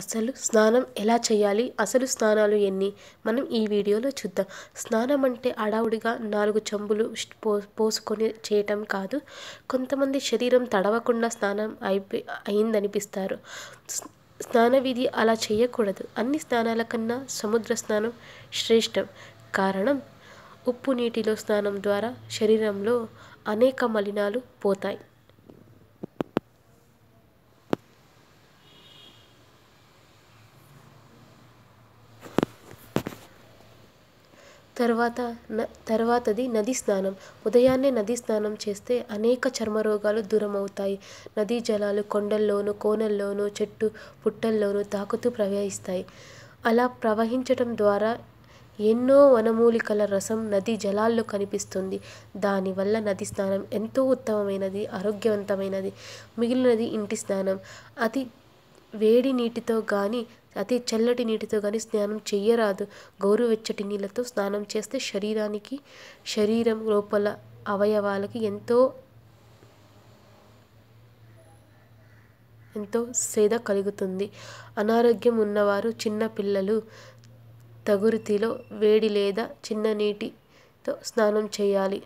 అసలు స్నానం ఎలా చేయాలి అసలు స్నానాలు ఎన్ని మనం ఈ వీడియోలో చూద్దాం స్నానం అంటే అడావుడిగా నాలుగు చెంబులు పో పోసుకొని చేయటం కాదు కొంతమంది శరీరం తడవకుండా స్నానం అయిపోయి అయిందనిపిస్తారు స్నాన విధి అలా చేయకూడదు అన్ని స్నానాల కన్నా సముద్ర స్నానం శ్రేష్టం కారణం ఉప్పు నీటిలో స్నానం ద్వారా శరీరంలో అనేక మలినాలు పోతాయి తర్వాత న తర్వాతది నది స్నానం ఉదయాన్నే నది స్నానం చేస్తే అనేక చర్మరోగాలు దూరం అవుతాయి నదీ జలాలు కొండల్లోనూ కోనల్లోనూ చెట్టు పుట్టల్లోనూ తాకుతూ ప్రవహిస్తాయి అలా ప్రవహించటం ద్వారా ఎన్నో వనమూలికల రసం నది జలాల్లో కనిపిస్తుంది దానివల్ల నది స్నానం ఎంతో ఉత్తమమైనది ఆరోగ్యవంతమైనది మిగిలినది ఇంటి స్నానం అది వేడి నీటితో కానీ అతి చల్లటి నీటితో కానీ స్నానం చెయ్యరాదు గోరువెచ్చటి నీళ్ళతో స్నానం చేస్తే శరీరానికి శరీరం లోపల అవయవాలకి ఎంతో ఎంతో సేద కలుగుతుంది అనారోగ్యం ఉన్నవారు చిన్న పిల్లలు తగురితిలో వేడి లేదా చిన్న నీటితో స్నానం చేయాలి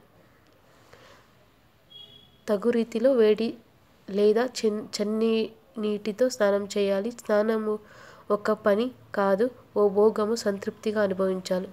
తగురీతిలో వేడి లేదా చిన్ చన్నీ నీటితో స్నానం చేయాలి స్నానము ఒక పని కాదు ఓ భోగము సంతృప్తిగా అనుభవించాలి